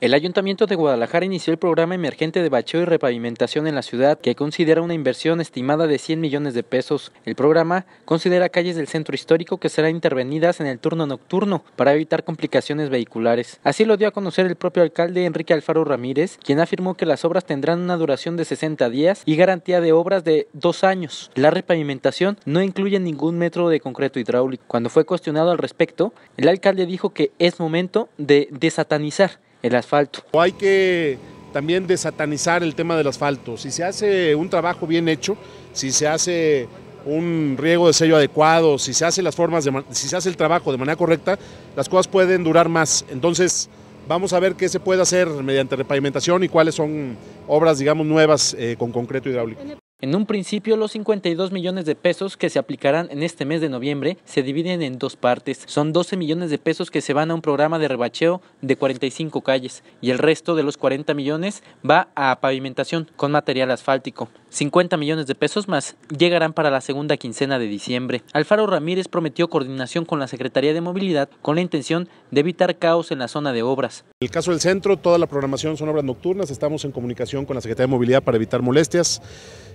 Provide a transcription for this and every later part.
El Ayuntamiento de Guadalajara inició el programa emergente de bacheo y repavimentación en la ciudad, que considera una inversión estimada de 100 millones de pesos. El programa considera calles del centro histórico que serán intervenidas en el turno nocturno para evitar complicaciones vehiculares. Así lo dio a conocer el propio alcalde Enrique Alfaro Ramírez, quien afirmó que las obras tendrán una duración de 60 días y garantía de obras de dos años. La repavimentación no incluye ningún metro de concreto hidráulico. Cuando fue cuestionado al respecto, el alcalde dijo que es momento de desatanizar el asfalto. Hay que también desatanizar el tema del asfalto. Si se hace un trabajo bien hecho, si se hace un riego de sello adecuado, si se hace las formas, de, si se hace el trabajo de manera correcta, las cosas pueden durar más. Entonces, vamos a ver qué se puede hacer mediante repavimentación y cuáles son obras, digamos, nuevas eh, con concreto hidráulico. En un principio, los 52 millones de pesos que se aplicarán en este mes de noviembre se dividen en dos partes. Son 12 millones de pesos que se van a un programa de rebacheo de 45 calles y el resto de los 40 millones va a pavimentación con material asfáltico. 50 millones de pesos más llegarán para la segunda quincena de diciembre. Alfaro Ramírez prometió coordinación con la Secretaría de Movilidad con la intención de evitar caos en la zona de obras. En el caso del centro, toda la programación son obras nocturnas. Estamos en comunicación con la Secretaría de Movilidad para evitar molestias.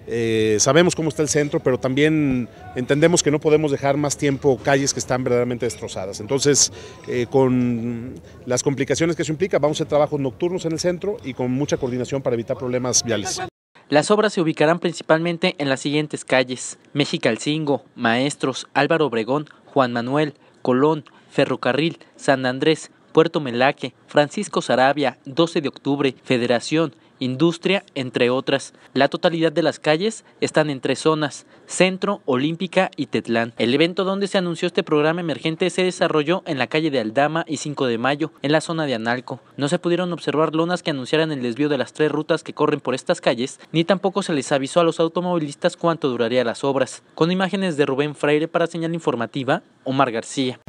Eh, sabemos cómo está el centro, pero también entendemos que no podemos dejar más tiempo calles que están verdaderamente destrozadas. Entonces, eh, con las complicaciones que eso implica, vamos a hacer trabajos nocturnos en el centro y con mucha coordinación para evitar problemas viales. Las obras se ubicarán principalmente en las siguientes calles: Alcingo, Maestros, Álvaro Obregón, Juan Manuel, Colón, Ferrocarril, San Andrés, Puerto Melaque, Francisco Sarabia, 12 de octubre, Federación, industria, entre otras. La totalidad de las calles están en tres zonas, Centro, Olímpica y Tetlán. El evento donde se anunció este programa emergente se desarrolló en la calle de Aldama y 5 de Mayo, en la zona de Analco. No se pudieron observar lonas que anunciaran el desvío de las tres rutas que corren por estas calles, ni tampoco se les avisó a los automovilistas cuánto duraría las obras. Con imágenes de Rubén Freire para Señal Informativa, Omar García.